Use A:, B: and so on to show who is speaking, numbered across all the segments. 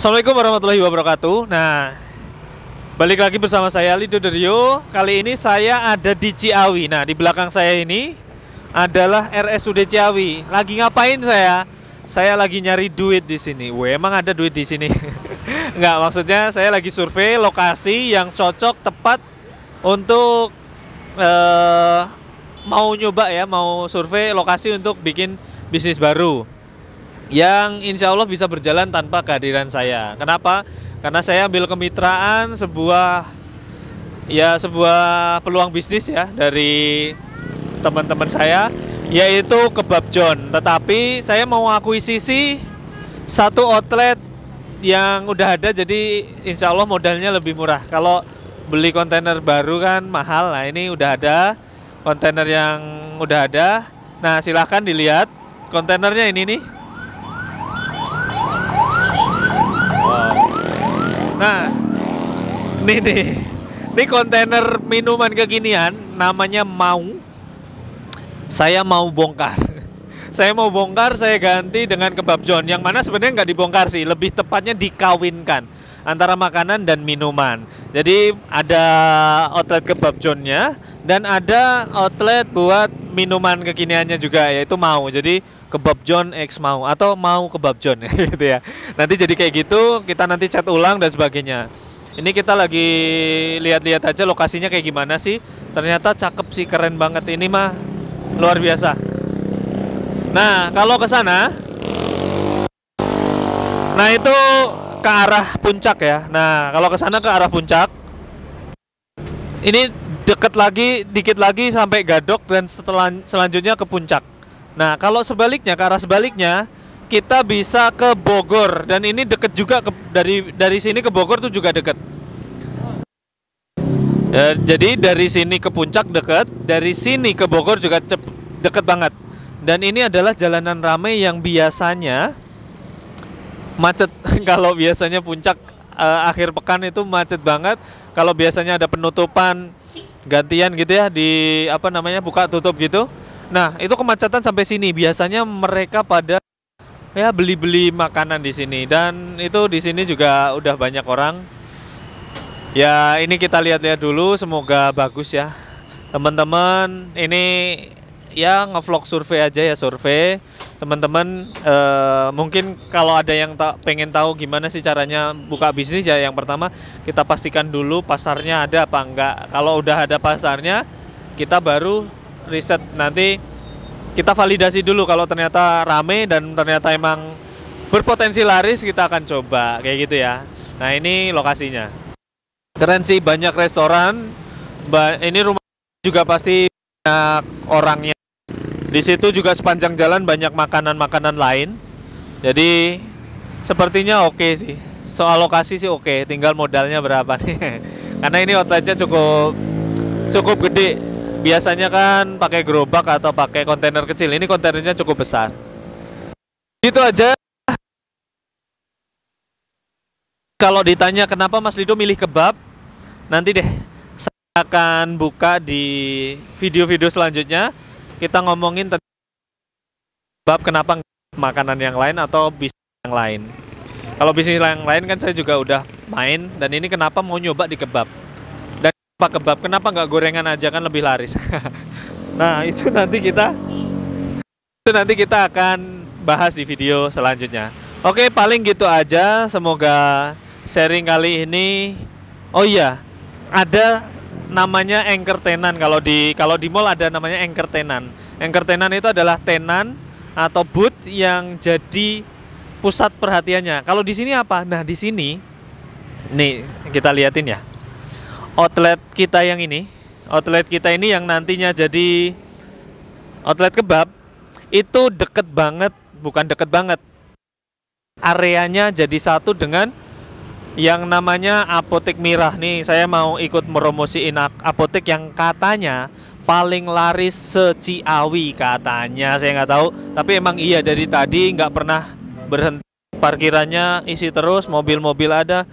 A: Assalamualaikum warahmatullahi wabarakatuh. Nah, balik lagi bersama saya Lido Derio. Kali ini saya ada di Ciawi. Nah, di belakang saya ini adalah RSUD Ciawi. Lagi ngapain saya? Saya lagi nyari duit di sini. Wah, emang ada duit di sini? Enggak, maksudnya saya lagi survei lokasi yang cocok tepat untuk uh, mau nyoba ya, mau survei lokasi untuk bikin bisnis baru yang insya Allah bisa berjalan tanpa kehadiran saya. Kenapa? Karena saya ambil kemitraan sebuah ya sebuah peluang bisnis ya dari teman-teman saya yaitu kebab John. Tetapi saya mau akuisisi satu outlet yang udah ada jadi insya Allah modalnya lebih murah. Kalau beli kontainer baru kan mahal. Nah ini udah ada kontainer yang udah ada. Nah silahkan dilihat kontainernya ini nih Nah, ini nih. Ini kontainer minuman kekinian namanya Mau. Saya mau bongkar. Saya mau bongkar, saya ganti dengan kebab John. Yang mana sebenarnya nggak dibongkar sih, lebih tepatnya dikawinkan antara makanan dan minuman. Jadi ada outlet kebab Johnnya dan ada outlet buat minuman kekiniannya juga yaitu mau. Jadi kebab John X mau atau mau kebab John gitu ya. Nanti jadi kayak gitu kita nanti chat ulang dan sebagainya. Ini kita lagi lihat-lihat aja lokasinya kayak gimana sih. Ternyata cakep sih, keren banget ini mah. Luar biasa. Nah, kalau ke sana Nah, itu ke arah puncak ya. Nah, kalau ke sana ke arah puncak. Ini deket lagi, dikit lagi sampai Gadok dan setelah selanjutnya ke puncak. Nah, kalau sebaliknya ke arah sebaliknya kita bisa ke Bogor dan ini deket juga ke, dari dari sini ke Bogor tuh juga deket. Ya, jadi dari sini ke puncak deket, dari sini ke Bogor juga cep, deket banget. Dan ini adalah jalanan ramai yang biasanya macet kalau biasanya puncak uh, akhir pekan itu macet banget kalau biasanya ada penutupan gantian gitu ya di apa namanya buka tutup gitu nah itu kemacetan sampai sini biasanya mereka pada ya beli-beli makanan di sini dan itu di sini juga udah banyak orang ya ini kita lihat-lihat dulu semoga bagus ya teman-teman ini ya ngevlog survei aja ya survei teman-teman uh, mungkin kalau ada yang ta pengen tahu gimana sih caranya buka bisnis ya yang pertama kita pastikan dulu pasarnya ada apa enggak kalau udah ada pasarnya kita baru riset nanti kita validasi dulu kalau ternyata rame dan ternyata emang berpotensi laris kita akan coba kayak gitu ya nah ini lokasinya keren sih banyak restoran ini rumah juga pasti banyak orangnya di situ juga sepanjang jalan banyak makanan-makanan lain. Jadi sepertinya oke okay sih. Soal lokasi sih oke, okay. tinggal modalnya berapa nih. Karena ini outletnya cukup cukup gede. Biasanya kan pakai gerobak atau pakai kontainer kecil. Ini kontainernya cukup besar. Itu aja. Kalau ditanya kenapa Mas Lido milih kebab, nanti deh saya akan buka di video-video selanjutnya kita ngomongin bab kenapa makanan yang lain atau bisnis yang lain. Kalau bisnis yang lain kan saya juga udah main dan ini kenapa mau nyoba di kebab. Dan kenapa kebab? Kenapa nggak gorengan aja kan lebih laris. nah itu nanti kita itu nanti kita akan bahas di video selanjutnya. Oke paling gitu aja. Semoga sharing kali ini. Oh iya ada namanya anchor tenan kalau di kalau di mall ada namanya anchor tenan. Anchor tenan itu adalah tenan atau booth yang jadi pusat perhatiannya. Kalau di sini apa? Nah, di sini nih kita liatin ya. Outlet kita yang ini, outlet kita ini yang nantinya jadi outlet kebab itu deket banget, bukan deket banget. Areanya jadi satu dengan yang namanya Apotek Mirah nih. Saya mau ikut meromosiin apotek yang katanya paling laris seciawi katanya. Saya nggak tahu, tapi emang iya dari tadi nggak pernah berhenti. Parkirannya isi terus, mobil-mobil ada,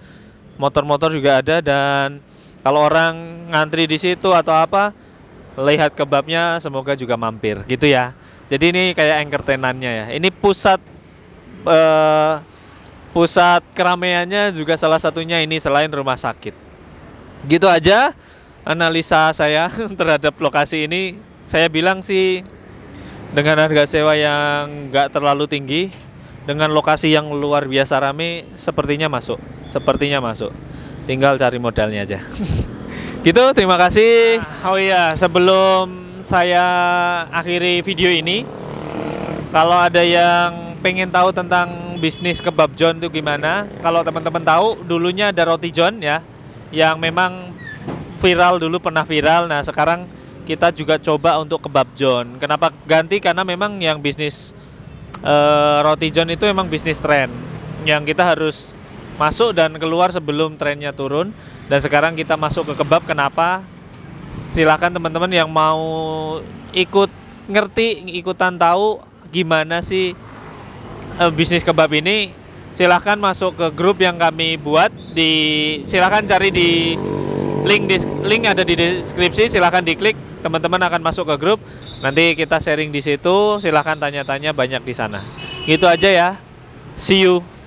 A: motor-motor juga ada dan kalau orang ngantri di situ atau apa, lihat kebabnya semoga juga mampir gitu ya. Jadi ini kayak entertainannya ya. Ini pusat eh, pusat keramaiannya juga salah satunya ini selain rumah sakit. Gitu aja analisa saya terhadap lokasi ini. Saya bilang sih dengan harga sewa yang nggak terlalu tinggi, dengan lokasi yang luar biasa rame, sepertinya masuk, sepertinya masuk. Tinggal cari modalnya aja. gitu, terima kasih. Ah, oh iya, sebelum saya akhiri video ini, kalau ada yang pengen tahu tentang bisnis kebab John itu gimana. Kalau teman-teman tahu, dulunya ada roti John ya, yang memang viral dulu pernah viral. Nah sekarang kita juga coba untuk kebab John. Kenapa ganti? Karena memang yang bisnis uh, roti John itu memang bisnis tren yang kita harus masuk dan keluar sebelum trennya turun. Dan sekarang kita masuk ke kebab. Kenapa? Silahkan teman-teman yang mau ikut ngerti, ikutan tahu gimana sih uh, bisnis kebab ini silahkan masuk ke grup yang kami buat di silahkan cari di link di, link ada di deskripsi silahkan diklik teman-teman akan masuk ke grup nanti kita sharing di situ silahkan tanya-tanya banyak di sana gitu aja ya see you